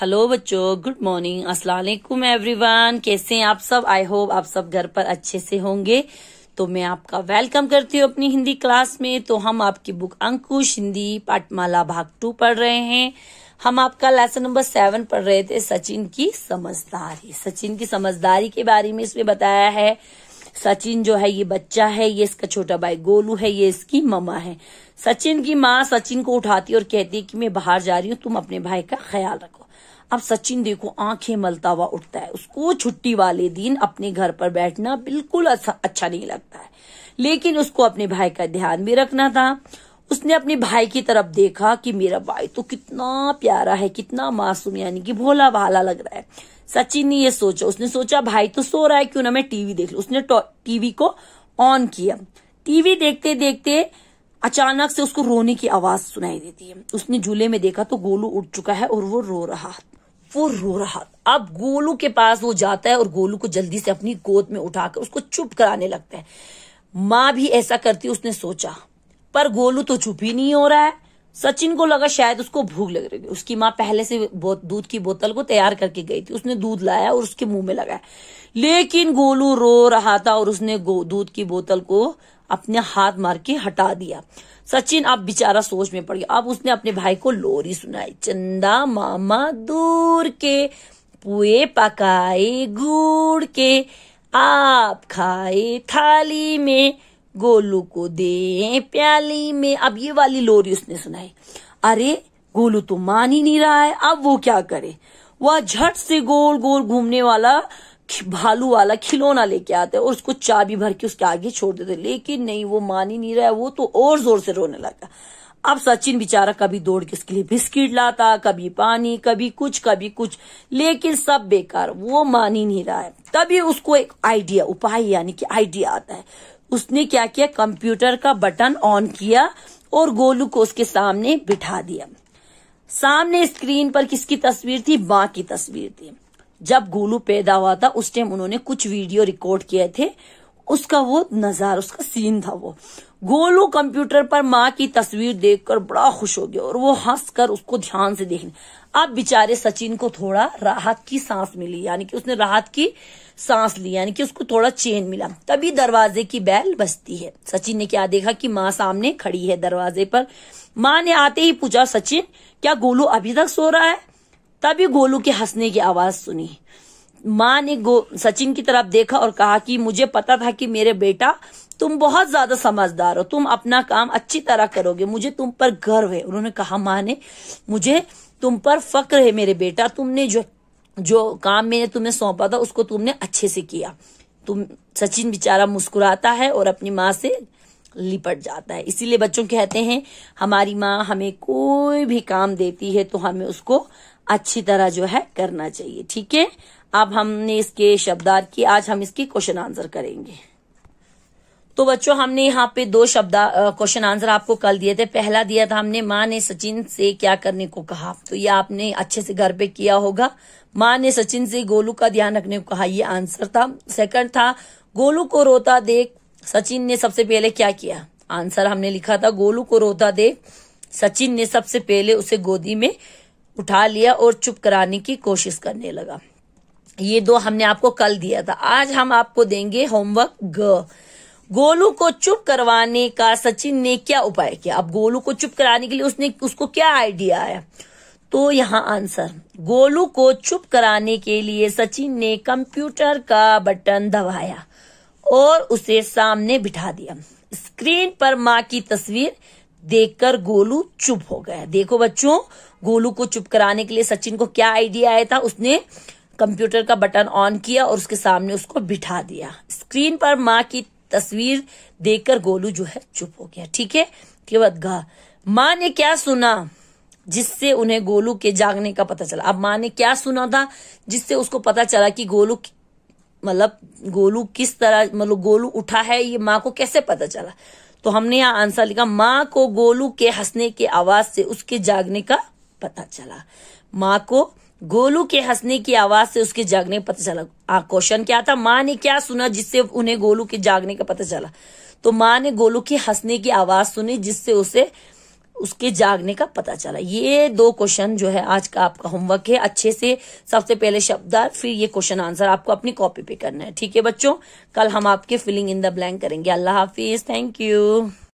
hello बच्चों good morning अस्सलाम वालेकुम एवरीवन कैसे हैं आप सब आई होप आप सब घर पर अच्छे से होंगे तो मैं आपका वेलकम करती हूँ अपनी हिंदी क्लास में तो हम आपकी बुक अंकुश हिंदी पाठमाला भाग टू पढ़ रहे हैं हम आपका लेसन नंबर सेवन पढ़ रहे थे सचिन की समझदारी सचिन की समझदारी के बारे में इसमें बताया है सचिन जो है ये बच्चा है ये इसका छोटा भाई गोलू है ये इसकी ममा है सचिन की माँ सचिन को उठाती है और कहती है कि मैं बाहर जा रही हूँ तुम अपने भाई का ख्याल रखो अब सचिन देखो आंखें मलता हुआ उठता है उसको छुट्टी वाले दिन अपने घर पर बैठना बिल्कुल अच्छा नहीं लगता है लेकिन उसको अपने भाई का ध्यान भी रखना था उसने अपने भाई की तरफ देखा कि मेरा भाई तो कितना प्यारा है कितना मासूम यानी कि भोला भाला लग रहा है सचिन ने ये सोचा उसने सोचा भाई तो सो रहा है क्यों ना मैं टीवी देख लू उसने टीवी को ऑन किया टीवी देखते देखते अचानक से उसको रोने की आवाज सुनाई देती है उसने झूले में देखा तो गोलू उठ चुका है और वो रो रहा वो रो रहा अब गोलू के पास वो जाता है और गोलू को जल्दी से अपनी गोद में उठाकर उसको चुप कराने लगता है माँ भी ऐसा करती उसने सोचा पर गोलू तो चुप ही नहीं हो रहा है सचिन को लगा शायद उसको भूख लग रही उसकी माँ पहले से दूध की बोतल को तैयार करके गई थी उसने दूध लाया और उसके मुंह में लगाया लेकिन गोलू रो रहा था और उसने दूध की बोतल को अपने हाथ मार के हटा दिया सचिन अब बेचारा सोच में पड़ गया अब उसने अपने भाई को लोरी सुनाई चंदा मामा दूर के पुए पकाए गुड़ के आप खाए थाली में गोलू को दे प्याली में अब ये वाली लोरी उसने सुनाई अरे गोलू तो मान ही नहीं रहा है अब वो क्या करे वह झट से गोल गोल घूमने वाला भालू वाला खिलौना लेके आता है और उसको चाबी भर के उसके आगे छोड़ देते लेकिन नहीं वो मान ही नहीं रहा है वो तो और जोर से रोने लगा अब सचिन बेचारा कभी दौड़ के उसके लिए बिस्किट लाता कभी पानी कभी कुछ कभी कुछ लेकिन सब बेकार वो मान ही नहीं रहा है तभी उसको एक आइडिया उपाय यानी कि आइडिया आता है उसने क्या किया कंप्यूटर का बटन ऑन किया और गोलू को उसके सामने बिठा दिया सामने स्क्रीन पर किसकी तस्वीर थी माँ की तस्वीर थी जब गोलू पैदा हुआ था उस टाइम उन्होंने कुछ वीडियो रिकॉर्ड किए थे उसका वो नजार उसका सीन था वो गोलू कंप्यूटर पर माँ की तस्वीर देखकर बड़ा खुश हो गया और वो हंसकर उसको ध्यान से देखने अब बेचारे सचिन को थोड़ा राहत की सांस मिली यानी कि उसने राहत की सांस ली यानी कि उसको थोड़ा चेन मिला तभी दरवाजे की बैल बजती है सचिन ने क्या देखा कि माँ सामने खड़ी है दरवाजे पर माँ ने आते ही पूछा सचिन क्या गोलू अभी तक सो रहा है तभी गोलू के हंसने की आवाज सुनी माँ ने सचिन की तरफ देखा और कहा कि मुझे पता था कि मेरे बेटा तुम बहुत ज्यादा समझदार हो तुम अपना काम अच्छी तरह करोगे मुझे तुम पर गर्व है उन्होंने कहा माँ ने मुझे तुम पर फक्र है मेरे बेटा तुमने जो जो काम मैंने तुम्हें सौंपा था उसको तुमने अच्छे से किया तुम सचिन बेचारा मुस्कुराता है और अपनी माँ से लिपट जाता है इसीलिए बच्चों कहते हैं हमारी माँ हमें कोई भी काम देती है तो हमें उसको अच्छी तरह जो है करना चाहिए ठीक है अब हमने इसके शब्दार्थ की आज हम इसकी क्वेश्चन आंसर करेंगे तो बच्चों हमने यहाँ पे दो शब्द क्वेश्चन आंसर आपको कल दिए थे पहला दिया था हमने माँ ने सचिन से क्या करने को कहा तो ये आपने अच्छे से घर पे किया होगा माँ ने सचिन से गोलू का ध्यान रखने को कहा ये आंसर था सेकंड था गोलू को रोता देख सचिन ने सबसे पहले क्या किया आंसर हमने लिखा था गोलू को रोता देख सचिन ने सबसे पहले उसे गोदी में उठा लिया और चुप कराने की कोशिश करने लगा ये दो हमने आपको कल दिया था आज हम आपको देंगे होमवर्क ग गोलू को चुप करवाने का सचिन ने क्या उपाय किया अब गोलू को चुप कराने के लिए उसने उसको क्या आइडिया आया तो यहाँ आंसर गोलू को चुप कराने के लिए सचिन ने कंप्यूटर का बटन दबाया और उसे सामने बिठा दिया स्क्रीन पर माँ की तस्वीर देखकर गोलू चुप हो गया देखो बच्चों गोलू को चुप कराने के लिए सचिन को क्या आइडिया आया था उसने कंप्यूटर का बटन ऑन किया और उसके सामने उसको बिठा दिया स्क्रीन पर माँ की तस्वीर देखकर गोलू जो है चुप हो गया ठीक है के बाद गा माँ ने क्या सुना जिससे उन्हें गोलू के जागने का पता चला अब माँ ने क्या सुना था जिससे उसको पता चला कि गोलू मतलब गोलू किस तरह मतलब गोलू उठा है ये माँ को कैसे पता चला तो हमने यहाँ आंसर लिखा माँ को गोलू के हंसने के आवाज से उसके जागने का पता चला माँ को गोलू के हंसने की आवाज से उसके जागने का पता चला क्वेश्चन क्या था माँ ने क्या सुना जिससे उन्हें गोलू के जागने का पता चला तो माँ ने गोलू के हंसने की आवाज सुनी जिससे उसे उसके जागने का पता चला ये दो क्वेश्चन जो है आज का आपका होमवर्क है अच्छे से सबसे पहले शब्दार फिर ये क्वेश्चन आंसर आपको अपनी कॉपी पे करना है ठीक है बच्चों कल हम आपके फिलिंग इन द ब्लैंक करेंगे अल्लाह हाफिज थैंक यू